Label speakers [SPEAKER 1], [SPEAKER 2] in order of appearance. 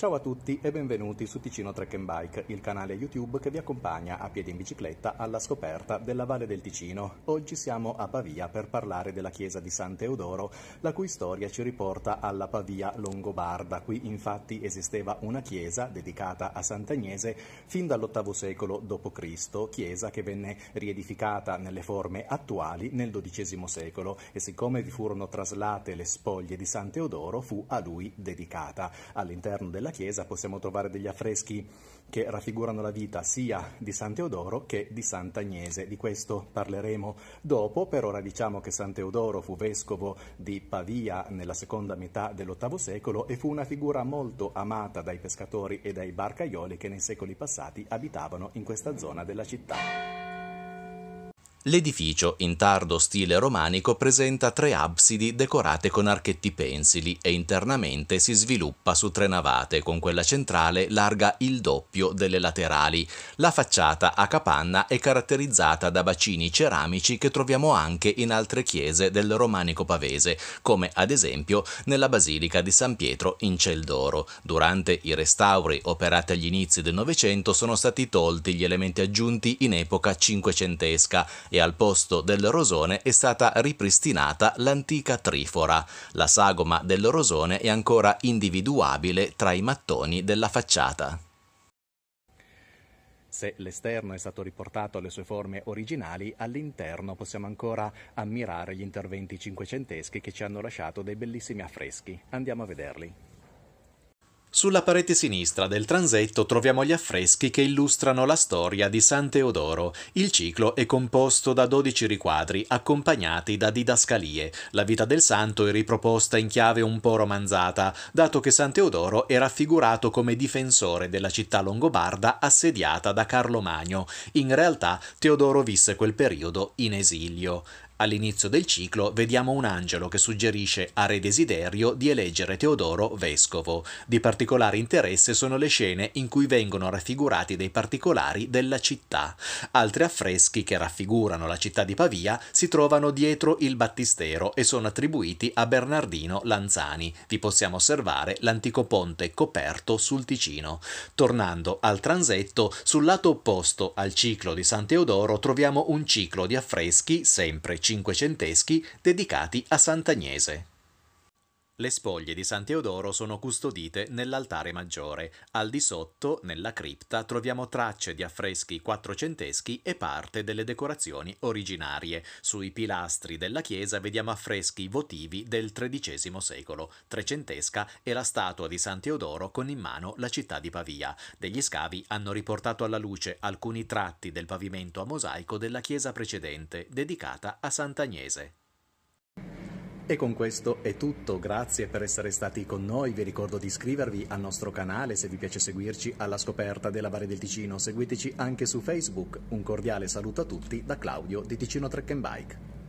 [SPEAKER 1] Ciao a tutti e benvenuti su Ticino Trek and Bike, il canale YouTube che vi accompagna a piedi in bicicletta alla scoperta della Valle del Ticino. Oggi siamo a Pavia per parlare della chiesa di San Teodoro, la cui storia ci riporta alla Pavia Longobarda. Qui infatti esisteva una chiesa dedicata a Sant'Agnese fin dall'VIII secolo d.C., chiesa che venne riedificata nelle forme attuali nel XII secolo e siccome vi furono traslate le spoglie di San Teodoro fu a lui dedicata. All'interno della della chiesa possiamo trovare degli affreschi che raffigurano la vita sia di San Teodoro che di Sant'Agnese. Di questo parleremo dopo, per ora diciamo che San Teodoro fu vescovo di Pavia nella seconda metà dell'VIII secolo e fu una figura molto amata dai pescatori e dai barcaioli che nei secoli passati abitavano in questa zona della città. L'edificio, in tardo stile romanico, presenta tre absidi decorate con archetti pensili e internamente si sviluppa su tre navate, con quella centrale larga il doppio delle laterali. La facciata a capanna è caratterizzata da bacini ceramici che troviamo anche in altre chiese del romanico pavese, come ad esempio nella Basilica di San Pietro in Celdoro. Durante i restauri operati agli inizi del Novecento sono stati tolti gli elementi aggiunti in epoca cinquecentesca e al posto del rosone è stata ripristinata l'antica trifora. La sagoma del rosone è ancora individuabile tra i mattoni della facciata. Se l'esterno è stato riportato alle sue forme originali, all'interno possiamo ancora ammirare gli interventi cinquecenteschi che ci hanno lasciato dei bellissimi affreschi. Andiamo a vederli. Sulla parete sinistra del transetto troviamo gli affreschi che illustrano la storia di San Teodoro. Il ciclo è composto da 12 riquadri accompagnati da didascalie. La vita del santo è riproposta in chiave un po' romanzata, dato che San Teodoro è raffigurato come difensore della città longobarda assediata da Carlo Magno. In realtà Teodoro visse quel periodo in esilio. All'inizio del ciclo vediamo un angelo che suggerisce a Re Desiderio di eleggere Teodoro vescovo. Di particolare interesse sono le scene in cui vengono raffigurati dei particolari della città. Altri affreschi che raffigurano la città di Pavia si trovano dietro il battistero e sono attribuiti a Bernardino Lanzani. Vi possiamo osservare l'antico ponte coperto sul Ticino. Tornando al transetto, sul lato opposto al ciclo di San Teodoro troviamo un ciclo di affreschi sempre cinquecenteschi dedicati a Sant'Agnese. Le spoglie di San Teodoro sono custodite nell'altare maggiore. Al di sotto, nella cripta, troviamo tracce di affreschi quattrocenteschi e parte delle decorazioni originarie. Sui pilastri della chiesa vediamo affreschi votivi del XIII secolo. Trecentesca è la statua di San Teodoro con in mano la città di Pavia. Degli scavi hanno riportato alla luce alcuni tratti del pavimento a mosaico della chiesa precedente, dedicata a Sant'Agnese. E con questo è tutto, grazie per essere stati con noi, vi ricordo di iscrivervi al nostro canale se vi piace seguirci alla scoperta della Valle del Ticino, seguiteci anche su Facebook, un cordiale saluto a tutti da Claudio di Ticino Trek Bike.